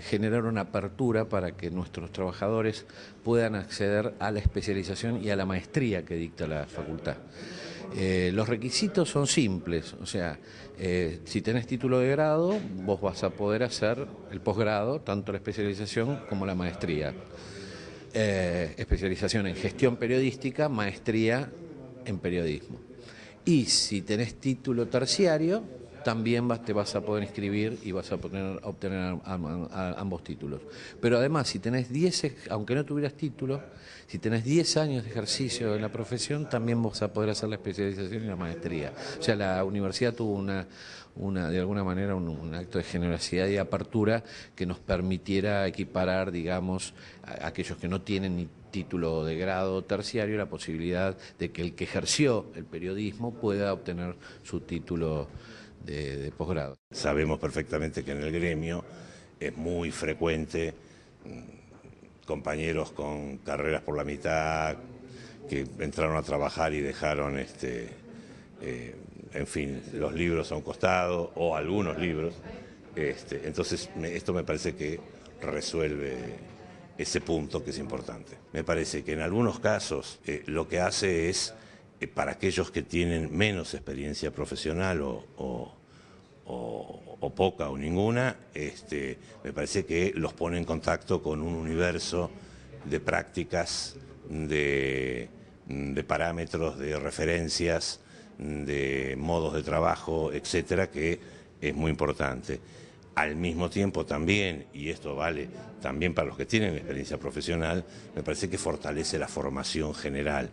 generar una apertura para que nuestros trabajadores puedan acceder a la especialización y a la maestría que dicta la facultad. Eh, los requisitos son simples, o sea, eh, si tenés título de grado, vos vas a poder hacer el posgrado, tanto la especialización como la maestría. Eh, especialización en gestión periodística, maestría en periodismo. Y si tenés título terciario, también te vas a poder inscribir y vas a, poder obtener ambos títulos. Pero además, si tenés 10, aunque no tuvieras título, si tenés 10 años de ejercicio en la profesión, también vas a poder hacer la especialización y la maestría. O sea, la universidad tuvo una, de alguna manera un, acto de generosidad y apertura que nos permitiera equiparar, digamos, a, a aquellos que no tienen ni título de grado terciario la posibilidad de que el que ejerció el periodismo pueda obtener su título de, posgrado. Sabemos perfectamente que en el gremio es muy frecuente mm, compañeros con carreras por la mitad, que entraron a trabajar y dejaron este eh, en fin los libros a un costado o algunos libros este, entonces esto me parece que resuelve ese punto que es importante me parece que en algunos casos eh, lo que hace es eh, para aquellos que tienen menos experiencia profesional o, poca o ninguna, este, me parece que los pone en contacto con un universo de prácticas, de, de parámetros, de referencias, de modos de trabajo, etcétera, que es muy importante. Al mismo tiempo también, y esto vale también para los que tienen experiencia profesional, me parece que fortalece la formación general.